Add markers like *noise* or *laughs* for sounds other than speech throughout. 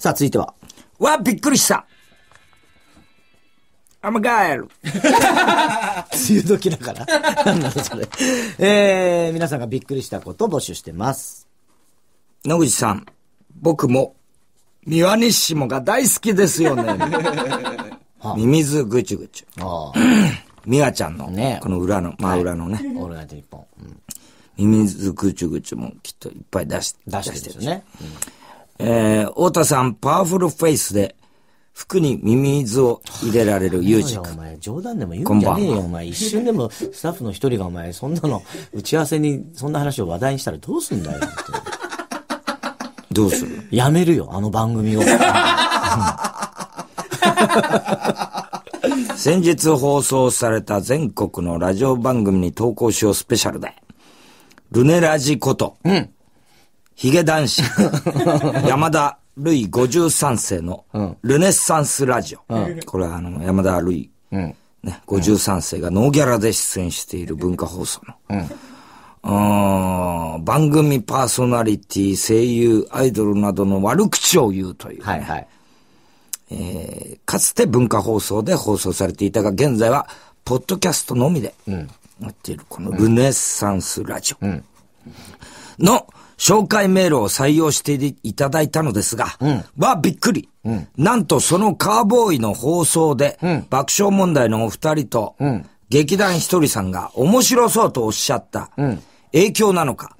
さあ、続いては。わ、びっくりしたアムガエル。*laughs* 梅雨時だから。*laughs* なんだそれ。えー、皆さんがびっくりしたことを募集してます。野口さん、僕も、ミワニッシモが大好きですよね。*laughs* ミミズぐちぐち。*clears throat* ミワちゃんの、ね、この裏の、真裏のね。オールナイトミミズぐちぐちもきっといっぱい出し出してるね。うんえー、太田さん、パワフルフェイスで、服にミミズを入れられるユージ君。お前、冗談でも言うんじゃねえよ、お前。一瞬でも、スタッフの一人が、お前、そんなの、打ち合わせに、そんな話を話題にしたらどうすんだよ、どうするやめるよ、あの番組を。先日放送された全国のラジオ番組に投稿しようスペシャルで、ルネラジこと、うん、ヒゲ男子、*laughs* 山田るい53世のルネッサンスラジオ。うん、これはあの、山田るい、うん、ね、53世がノーギャラで出演している文化放送の。うん、番組パーソナリティ、声優、アイドルなどの悪口を言うという、ね、はいはい。えー、かつて文化放送で放送されていたが、現在は、ポッドキャストのみで、やっている、このルネッサンスラジオ。うんの紹介メールを採用していただいたのですが、うん、はびっくり、うん、なんとそのカーボーイの放送で、うん、爆笑問題のお二人と、劇団ひとりさんが面白そうとおっしゃった、影響なのか、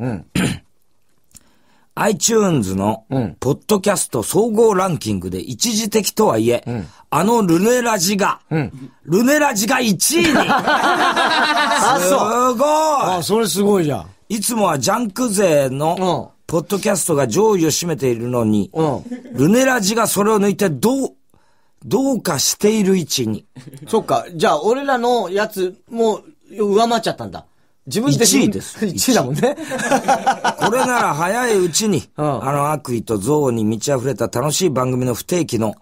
*coughs* iTunes の、ポッドキャスト総合ランキングで一時的とはいえ、うん、あのルネラジが、うん、ルネラジが1位に *laughs* すごいあ、それすごいじゃん。いつもはジャンク勢の、ポッドキャストが上位を占めているのに、ルネラジがそれを抜いてどう、どうかしている位置に。そっか。じゃあ、俺らのやつも上回っちゃったんだ。自分で1位です。1 *laughs* 位だもんね。これなら早いうちに、うん、あの悪意と憎悪に満ち溢れた楽しい番組の不定期の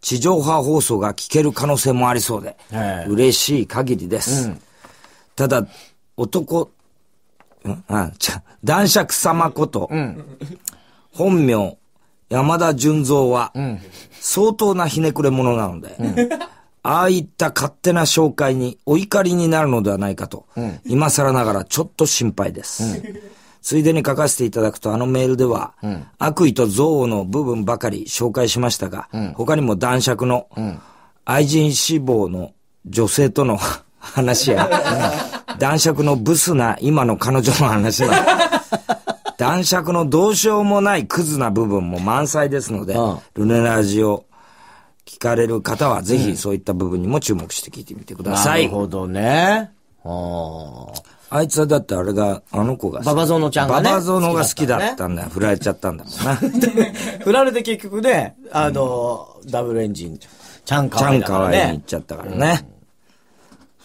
地上波放送が聞ける可能性もありそうで、うん、嬉しい限りです。うん、ただ、男あ、ちゃ、男爵様こと、うん、本名、山田純三は、うん、相当なひねくれ者なので、うん、ああいった勝手な紹介にお怒りになるのではないかと、今更ながらちょっと心配です。ついでに書かせていただくと、あのメールでは、悪意と憎悪の部分ばかり紹介しましたが、他にも男爵の、愛人志望の女性との *laughs* 話や、男爵のブスな今の彼女の話は、*laughs* 男爵のどうしようもないクズな部分も満載ですので、ルネラジオ聞かれる方はぜひそういった部分にも注目して聞いてみてください。うん、なるほどね。あいつはだってあれが、あの子が。ババゾノちゃんがね。ババゾノが好きだったんだよ。振られちゃったんだもんな。*laughs* 振られて結局ね、あの、うん、ダブルエンジン、ちゃんかわいい、ね。ちゃんかわいいに行っちゃったからね。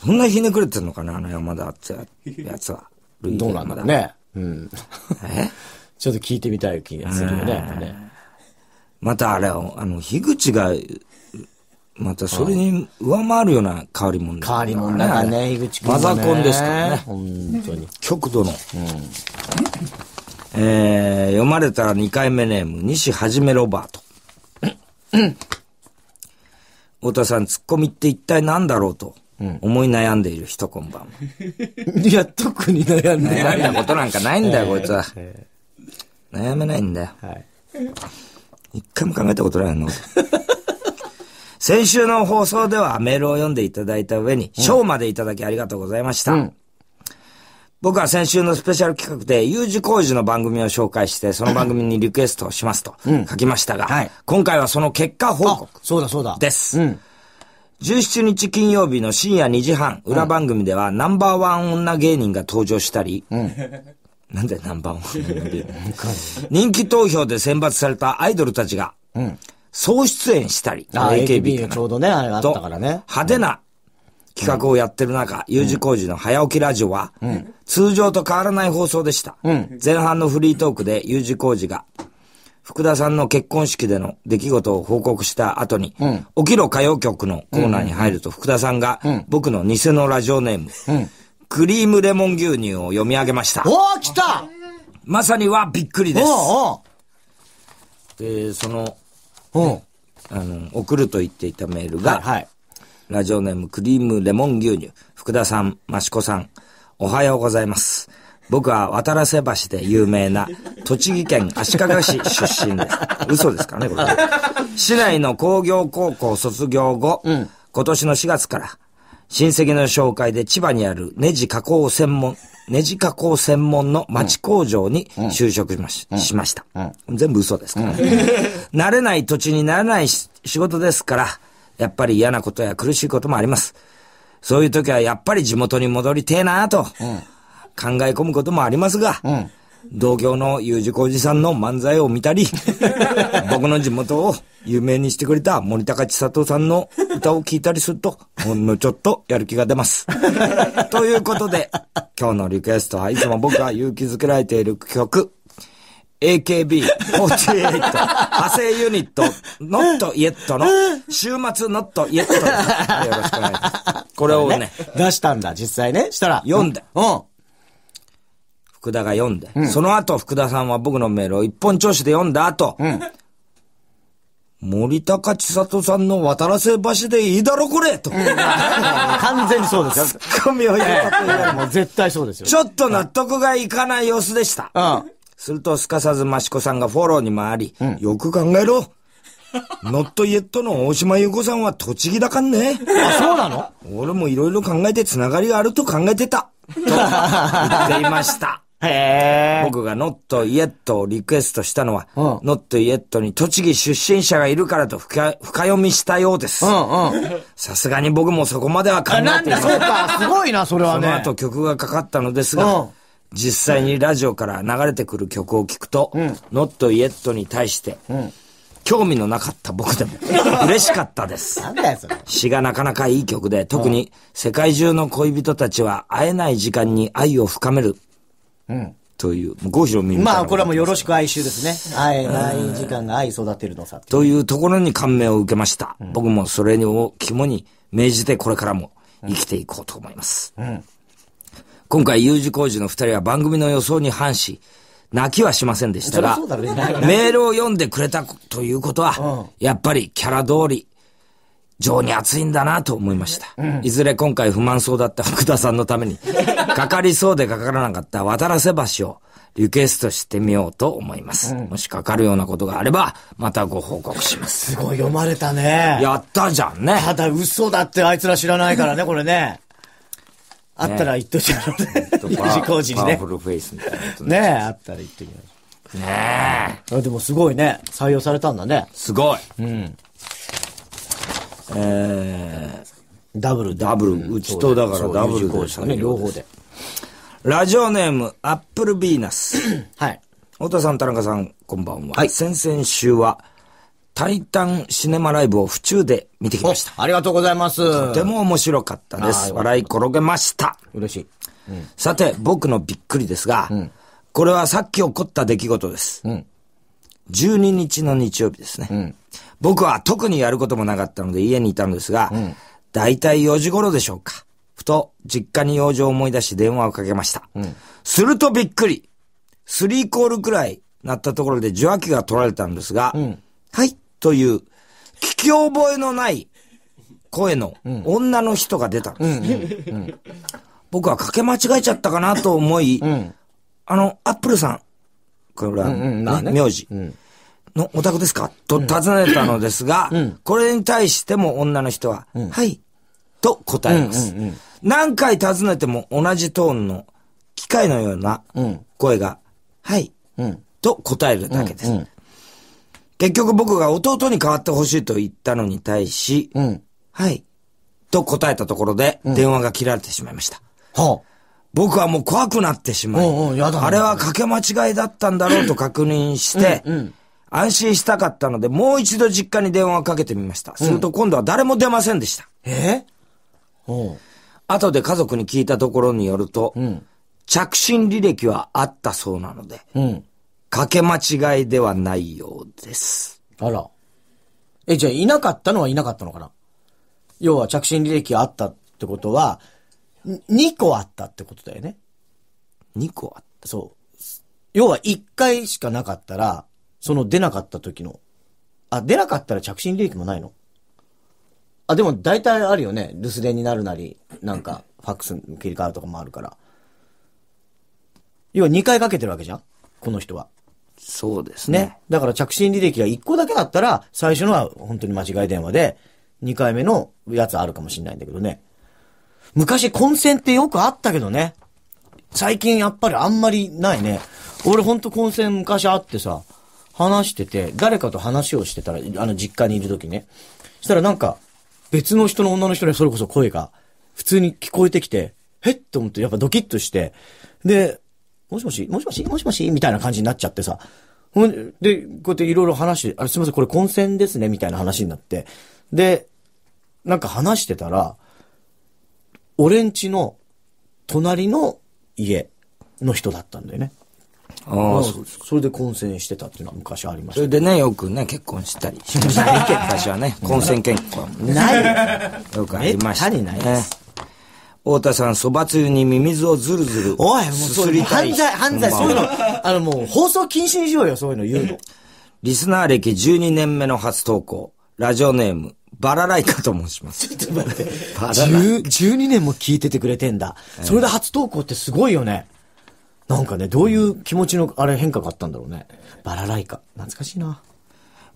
そんなひねくれてんのかな、あの山田ってやつは。*laughs* どうなんだろうね。うん。えちょっと聞いてみたい気がするよね、ねまたあれ、あの、樋口が、またそれに上回るような変わり者ね、変わり者だからね、樋口君、ね。マザコンですからね。本当に。極度の。うん、えー、読まれたら2回目ネーム、西はじめロバート。*laughs* 太田さん、ツッコミって一体何だろうと。思い悩んでいる人、こんばんは。*laughs* いや、特に悩んでない。悩んだことなんかないんだよ、こいつは。悩めないんだよ。はい。一回も考えたことないの。*laughs* 先週の放送ではメールを読んでいただいた上に、賞、までいただきありがとうございました。うん、僕は先週のスペシャル企画で、U 字工事の番組を紹介して、その番組にリクエストをしますと書きましたが、うんはい、今回はその結果報告。そうだそうだ。です。うん17日金曜日の深夜2時半、裏番組では、ナンバーワン女芸人が登場したり、*laughs* なんでナンバーワン女芸人人気投票で選抜されたアイドルたちが、総出演したり、AKB がちょうどね、あれがあったからね。派手な企画をやってる中、U 字工事の早起きラジオは、通常と変わらない放送でした。前半のフリートークで U 字工事が、福田さんの結婚式での出来事を報告した後に、うん、起きろ歌謡曲のコーナーに入ると福田さんが、僕の偽のラジオネーム、うん、クリームレモン牛乳を読み上げました。おお来たまさにはびっくりです。おー、その、ね、あの、送ると言っていたメールが、はい、はい、ラジオネームクリームレモン牛乳、福田さん、益子さん、おはようございます。僕は渡らせ橋で有名な栃木県足利市出身です。嘘ですかね、これ。市内の工業高校卒業後、うん、今年の4月から、親戚の紹介で千葉にあるネジ加工専門、ネジ加工専門の町工場に就職しましうん、しました、うん、全部嘘ですから、ね、*laughs* 慣れない土地にならない仕事ですから、やっぱり嫌なことや苦しいこともあります。そういう時はやっぱり地元に戻りてえなぁと、考え込むこともありますが、うん、同郷の U 字工事さんの漫才を見たり、*laughs* 僕の地元を有名にしてくれた森高千里さんの歌を聴いたりすると、ほんのちょっとやる気が出ます。*laughs* ということで、今日のリクエストはいつも僕が勇気づけられている曲、AKB48 派生ユニット Not Yet の週末 Not Yet よろしくお願いします。これをね、ね、出したんだ、実際ね。したら。読んで。うん。福田が読んで、うん、その後福田さんは僕のメールを一本調子で読んだ後、うん、森高千里さんの渡らせ橋でいいだろこれと。*laughs* 完全にそうですよ。ツッコミを入れたという。もう絶対そうですよ。ちょっと納得がいかない様子でした。うん、するとすかさず益子さんがフォローに回り、よく考えろ。ノットイエットの大島優子さんは栃木だかんね。あ、そうなの俺もいろいろ考えてつながりがあると考えてた。と言っていました。へ僕がノットイエットをリクエストしたのは、うん、ノットイエットに栃木出身者がいるからと深読みしたようです。さすがに僕もそこまでは考えてない。なんだそうか、すごいな、それはね。その後曲がかかったのですが、うん、実際にラジオから流れてくる曲を聞くと、うん、ノットイエットに対して、興味のなかった僕でも *laughs* 嬉しかったです。なんだよそれ。詩がなかなかいい曲で、特に世界中の恋人たちは会えない時間に愛を深めるうんという、郷ひろみまあ、これはもうよろしく哀愁ですね。はい、毎時間が愛育てるのさ。というところに感銘を受けました。うん、僕もそれを肝に銘じてこれからも生きていこうと思います。うん、今回、U 字工事の二人は番組の予想に反し、泣きはしませんでしたが、ね、メールを読んでくれたということは、うん、やっぱりキャラ通り情に熱いんだなと思いました。うん、いずれ今回不満そうだった福田さんのために、*laughs* かかりそうでかからなかった渡らせ橋をリクエストしてみようと思います。うん、もしかかるようなことがあれば、またご報告します。すごい読まれたね。やったじゃんね。ただ嘘だってあいつら知らないからね、これね。あったら言っときましょうね。*laughs* ね。パワフルフェイスみたいなね。ねあったら言っときましょう。ねえ。でもすごいね。採用されたんだね。すごい。うん。えー、ダブルダブル、うちとだからダブルでしたね、両方で。ラジオネーム、アップルビーナス。はい。太田さん、田中さん、こんばんは。はい。先々週は、タイタンシネマライブを府中で見てきました。ありがとうございます。とても面白かったです。笑い転げました。嬉しい。うん、さて、僕のびっくりですが、うん、これはさっき起こった出来事です。うん、12日の日曜日ですね。うん僕は特にやることもなかったので家にいたのですが、うん、だいたい4時頃でしょうか。ふと、実家に用事を思い出し電話をかけました。うん、するとびっくり。3コールくらいなったところで受話器が取られたんですが、うん、はい、という、聞き覚えのない声の女の人が出たんです。僕はかけ間違えちゃったかなと思い、うん、あの、アップルさん、これは、ね、名字、うん、のお宅ですかと尋ねたのですが、うん、これに対しても女の人は、うん、はい、と答えます、うんうんうん。何回尋ねても同じトーンの機械のような声が、はい、と答えるだけです、うんうん。結局僕が弟に代わってほしいと言ったのに対し、はい、と答えたところで電話が切られてしまいました。はあ僕はもう怖くなってしまいうあれはかけ間違いだったんだろうと確認して、うんうん、安心したかったので、もう一度実家に電話をかけてみました。すると今度は誰も出ませんでした。えお後で家族に聞いたところによると、うん、着信履歴はあったそうなので、うん、かけ間違いではないようです。あら。え、じゃあ、いなかったのはいなかったのかな要は着信履歴があったってことは、2個あったってことだよね。2個あったそう。要は1回しかなかったら、その出なかった時の。あ、出なかったら着信履歴もないのあ、でも大体あるよね。留守電になるなり、なんか、ファックスに切り替わるとかもあるから。要は2回かけてるわけじゃんこの人は。そうですね。ねだから着信履歴が1個だけだったら、最初のは本当に間違い電話で、2回目のやつあるかもしれないんだけどね。昔混戦ってよくあったけどね。最近やっぱりあんまりないね。俺ほんと混戦昔あってさ、話してて、誰かと話をしてたら、あの実家にいる時ね。したらなんか、別の人の女の人にそれこそ声が、普通に聞こえてきて、えって思って、やっぱドキッとして、で、もしもしもしもしもしもしみたいな感じになっちゃってさ。で、こうやっていろいろ話して、あれすいません、これ混戦ですね、みたいな話になって。で、なんか話してたら、俺んちの隣の家の人だったんだよね。ああ、そそれで混戦してたっていうのは昔ありました、ね、それでね、よくね、結婚したりしました昔はね、混戦結婚。ないよくありました、ね。ないです。太田さん、そばつゆにミミズをずるずる。おい、もうそれ犯罪、犯罪、そういうの、あのもう放送禁止にしようよ、そういうの言うの。リスナー歴12年目の初投稿。ラジオネーム、バラライカと申します。ちょっと待って。バラライ12年も聞いててくれてんだ。それで初投稿ってすごいよね。なんかね、どういう気持ちの、あれ変化があったんだろうね。バラライカ。懐かしいな。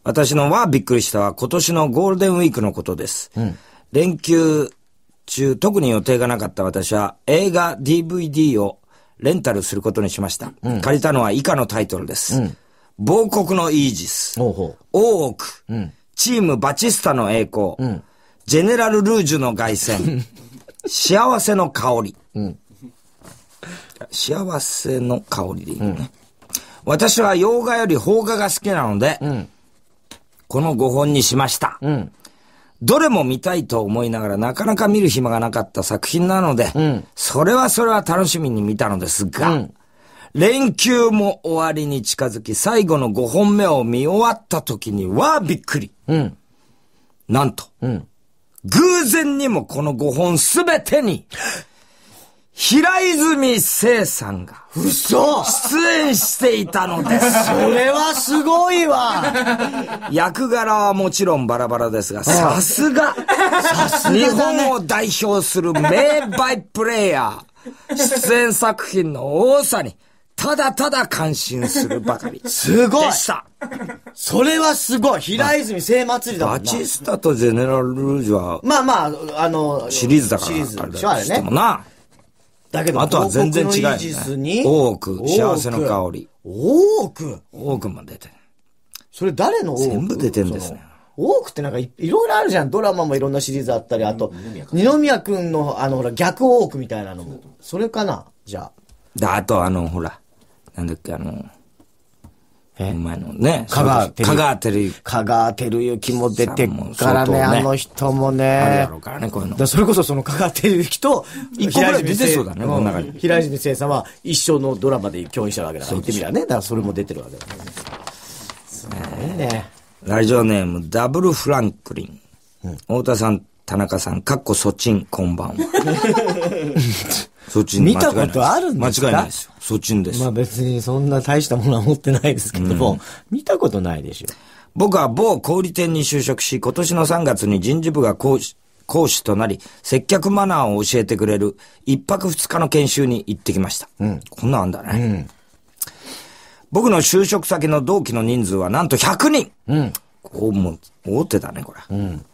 私のはびっくりしたは今年のゴールデンウィークのことです。うん、連休中、特に予定がなかった私は映画 DVD をレンタルすることにしました。うん、借りたのは以下のタイトルです。うん、国のイージス、大奥、うん、チームバチスタの栄光、ジェネラル・ルージュの凱旋、*laughs* 幸せの香り、幸せの香りでいいのね。うん、私は洋画より邦画が好きなので、うん、この5本にしました。うん、どれも見たいと思いながらなかなか見る暇がなかった作品なので、それはそれは楽しみに見たのですが、連休も終わりに近づき、最後の5本目を見終わった時にはびっくり。なんと、偶然にもこの5本すべてに、*laughs* 平泉聖さんが、嘘出演していたのです。それはすごいわ役柄はもちろんバラバラですが、さすがさすが、日本を代表する名バイプレイヤー、出演作品の多さに、ただただ感心するばかり。すごいでした。それはすごい。平泉聖祭りだもんな。バチスタとジェネラル・ルージュは、まあまあ、あの、シリーズだから。シリーズ。でれだけどもな。だけど、あとは全然違う、ね。大奥、幸せの香り。大奥多くも出てそれ誰の大奥全部出てるんですね。多くってなんかいろいろあるじゃん。ドラマもいろんなシリーズあったり、あと、二宮くんのあの、ほら、逆多くみたいなのも。それかなじゃあ。で、あとあの、ほら、なんだっけ、あの、お前のね、香川、香川照之。香川照之も出てからね、あの人もね。あるやろうからね、こういうの。それこそその香川照之と、一個ぐらい出てそうだね、この中に。平泉聖さんは一緒のドラマで共演したわけだから、言ってみりゃね。だからそれも出てるわけだからね。すごいね。ラジオネーム、ダブルフランクリン。太田さん、田中さん、かっこそちん、こんばんは。*laughs* そっちに。見たことあるんですか間違いないですよ。そっちにです。まあ別にそんな大したものは持ってないですけども、見たことないでしょ。僕は某小売店に就職し、今年の3月に人事部が講師、講師となり、接客マナーを教えてくれる一泊二日の研修に行ってきました。うん。こんなんだね。うん。僕の就職先の同期の人数はなんと100人。うん。こうも、大手だね、これ。うん。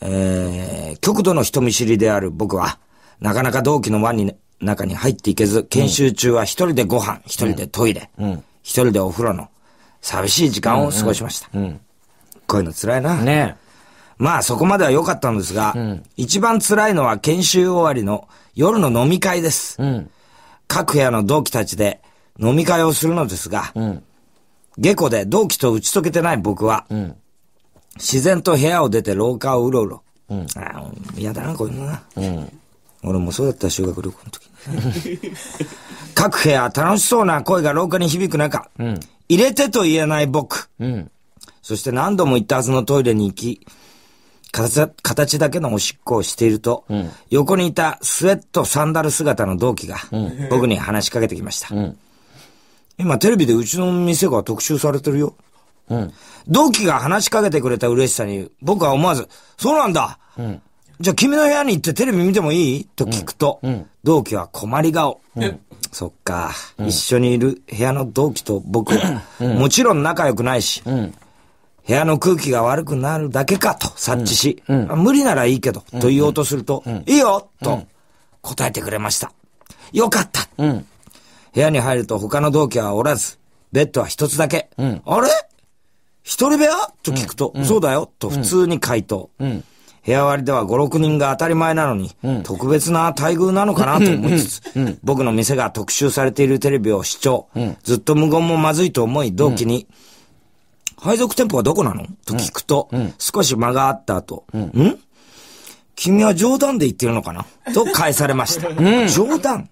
えー、極度の人見知りである僕は、なかなか同期の輪に、ね、中に入っていけず、研修中は一人でご飯、一人でトイレ、一人でお風呂の寂しい時間を過ごしました。こういうの辛いな。ねまあそこまでは良かったんですが、うん、一番辛いのは研修終わりの夜の飲み会です。うん、各部屋の同期たちで飲み会をするのですが、うん、下戸で同期と打ち解けてない僕は、自然と部屋を出て廊下をうろうろ。嫌、だな、こういうのな。俺もそうだった修学旅行の時、*laughs* 各部屋楽しそうな声が廊下に響く中、うん、入れてと言えない僕、うん、そして何度も行ったはずのトイレに行き、形だけのおしっこをしていると、うん、横にいたスウェットサンダル姿の同期が、僕に話しかけてきました。今テレビでうちの店が特集されてるよ。同期が話しかけてくれた嬉しさに、僕は思わず、そうなんだ、じゃあ君の部屋に行ってテレビ見てもいいと聞くと、うんうん、同期は困り顔。うん、そっか、一緒にいる部屋の同期と僕は、もちろん仲良くないし、部屋の空気が悪くなるだけかと察知し、無理ならいいけど、と言おうとすると、いいよと答えてくれました。よかった、部屋に入ると他の同期はおらず、ベッドは一つだけ。あれ一人部屋と聞くと、そうだよと普通に回答。部屋割りでは5、6人が当たり前なのに、うん、特別な待遇なのかなと思いつつ、僕の店が特集されているテレビを視聴、ずっと無言もまずいと思い、同期に、配属店舗はどこなのと聞くと、少し間があった後、ん君は冗談で言ってるのかなと返されました。冗談、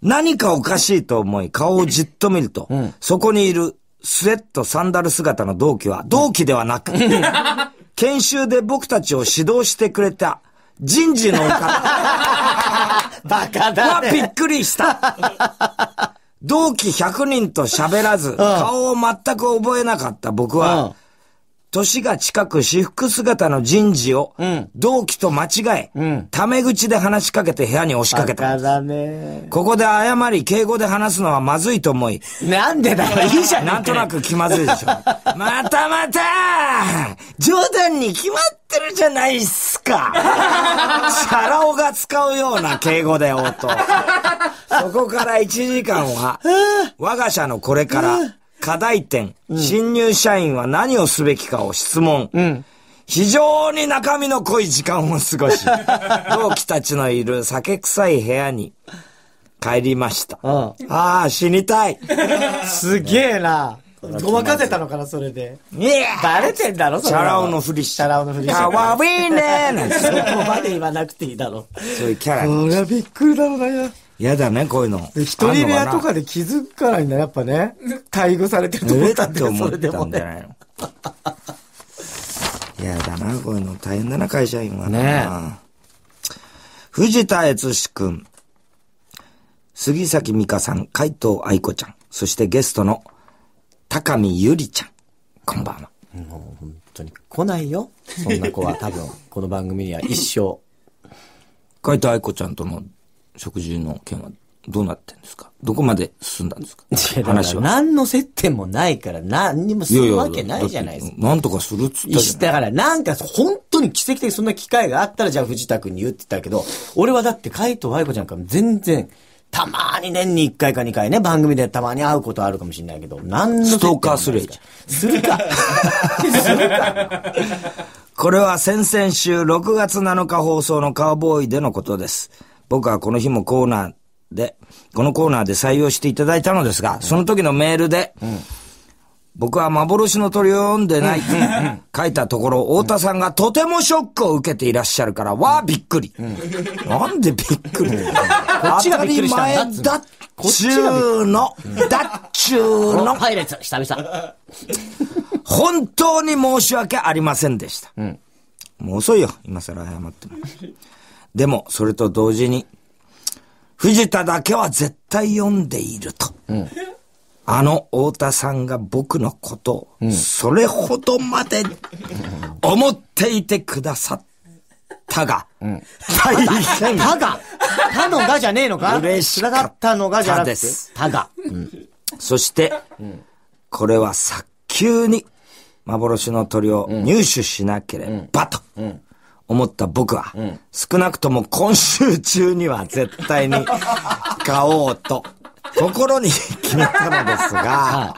何かおかしいと思い、顔をじっと見ると、そこにいるスウェット、サンダル姿の同期は、同期ではなく、*laughs* 研修で僕たちを指導してくれた、人事の方。*laughs* バカだ、ね。はびっくりした。*laughs* 同期100人と喋らず、顔を全く覚えなかった僕は、年が近く私服姿の人事を、同期と間違え、タメ口で話しかけて部屋に押しかけた。だね。ここで誤り敬語で話すのはまずいと思い。なんでだよ、いいじゃん。なんとなく気まずいでしょ。*laughs* またまた冗談に決まってるじゃないっすか。*laughs* シャラが使うような敬語で応答。そこから1時間は、*laughs* 我が社のこれから、課題点、新入社員は何をすべきかを質問。うん非常に中身の濃い時間を過ごし、*laughs* 同期たちのいる酒臭い部屋に帰りました。うん、ああ、死にたい。すげえな。ごまかせたのかな、それで。いやバレてんだろ、それ。チャラ男のふりして。チャラ男のふりして。かわいいねーなんて。*laughs* そこまで言わなくていいだろ。そういうキャラ。そりゃびっくりだろうな、や。嫌だね、こういうの。一人部屋とかで気づくからにやっぱね、待遇されてると思ったんだよ、それでもね。嫌だな、こういうの。大変だな、会社員はね。藤田悦司君、杉崎美香さん、海藤愛子ちゃん、そしてゲストの高見ゆりちゃん。こんばんは。もう本当に来ないよ。そんな子は多分、この番組には一生。*laughs* 海藤愛子ちゃんとの食事の件はどうなってんですかどこまで進んだんですか話は。何の接点もないから、何にもするわけないじゃないですか。何とかするっつっただからなんか本当に奇跡的にそんな機会があったら、じゃあ藤田君に言ってたけど、俺はだって海藤愛子ちゃんから全然、たまに年に1回か2回ね、番組でたまに会うことあるかもしれないけど、何のストーカーするするか。するか。*laughs* これは先々週6月7日放送のカウボーイでのことです。僕はこの日もコーナーで、このコーナーで採用していただいたのですが、その時のメールで、僕は幻の鳥を読んでないと書いたところ、太田さんがとてもショックを受けていらっしゃるから、わあびっくり。なんでびっくり当たり前だっちゅうの、だっちゅうの。パイレーツ、久々。本当に申し訳ありませんでした。もう遅いよ、今更謝っても。でも、それと同時に、藤田だけは絶対読んでいると。うん、あの太田さんが僕のことを、それほどまで思っていてくださったが、大変。たが、たのがじゃねえのか嬉しかったのがじゃなくて。たが。そして、これは早急に幻の鳥を入手しなければと。うん思った僕は、うん、少なくとも今週中には絶対に *laughs* 買おうと、心に決めたのですが、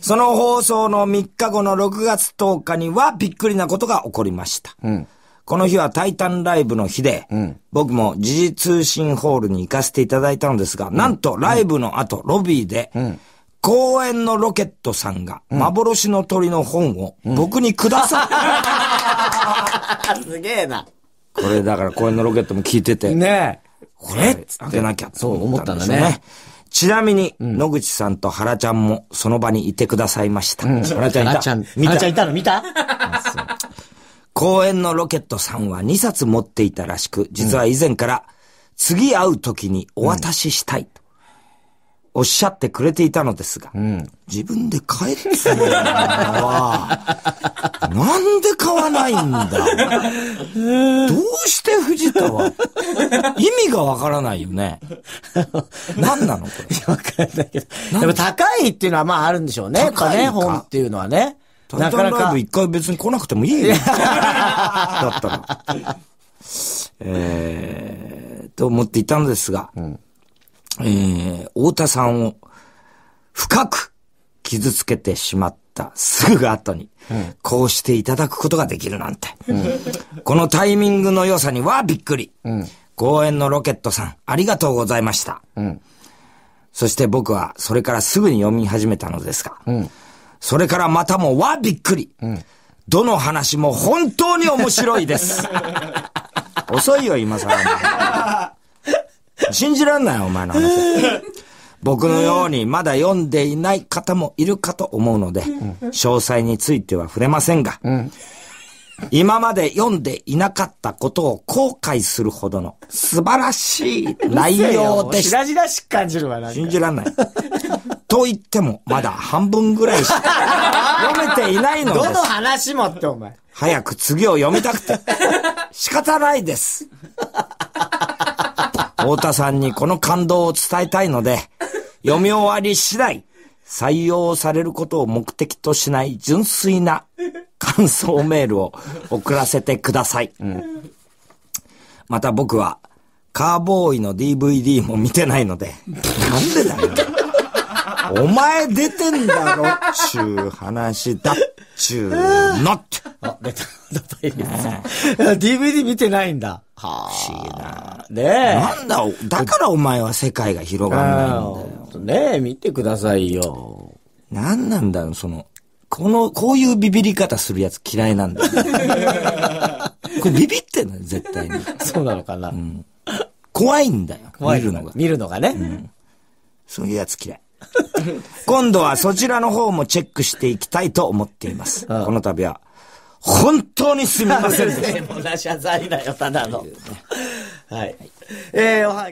その放送の3日後の6月10日にはびっくりなことが起こりました。うん、この日はタイタンライブの日で、うん、僕も時事通信ホールに行かせていただいたのですが、なんとライブの後、ロビーで、公園のロケットさんが、幻の鳥の本を、僕にくださった。*laughs* すげえな。これだから公園のロケットも聞いてて。ねえ。これっつなきゃそう思ったんだね。ちなみに、野口さんと原ちゃんもその場にいてくださいました。原ちゃんいた。原ちゃん、ちゃんいたの見た公園のロケットさんは2冊持っていたらしく、実は以前から、次会う時にお渡ししたいおっしゃってくれていたのですが、うん、自分で買えっつうのは、なんで買わないんだ。どうして藤田は、意味がわからないよね。何なのこれ。わかんないけど。でも高いっていうのはまああるんでしょうね。高い本っていうのはね。タタン一回別に来なくてもいいよ。だったら。えー、と思っていたのですが、うんえー、太田さんを深く傷つけてしまったすぐ後に、こうしていただくことができるなんて。うん、*laughs* このタイミングの良さにはびっくり。うん、公園のロケットさん、ありがとうございました。うん、そして僕はそれからすぐに読み始めたのですが、それからまたもはびっくり。どの話も本当に面白いです。*laughs* 遅いよ、今更。信じらんないお前の話。僕のようにまだ読んでいない方もいるかと思うので、詳細については触れませんが、今まで読んでいなかったことを後悔するほどの素晴らしい内容でした。しらし感じるわ、信じらんない。と言っても、まだ半分ぐらいしか *laughs* 読めていないのです。どの話もってお前。早く次を読みたくて、仕方ないです。太田さんにこの感動を伝えたいので、読み終わり次第、採用されることを目的としない純粋な感想メールを送らせてください。うん、また僕は、カーボーイの DVD も見てないので、なんでだよ。お前出てんだろちゅう話だちゅーのって。あ、出た。ナムパイレーツ。DVD 見てないんだ。はあ。不思議な。ねえ。なんだ、だからお前は世界が広がらないんだよ。ねえ、見てくださいよ。なんなんだよ、その、この、こういうビビり方するやつ嫌いなんだよ。*laughs* これビビってんのよ、絶対に。そうなのかな。うん、怖いんだよ、見るのが。見るのがね、うん。そういうやつ嫌い。*laughs* 今度はそちらの方もチェックしていきたいと思っています。この度は、本当にすみませんでした。*laughs* も謝罪だよ、ただの。はい。えー、おは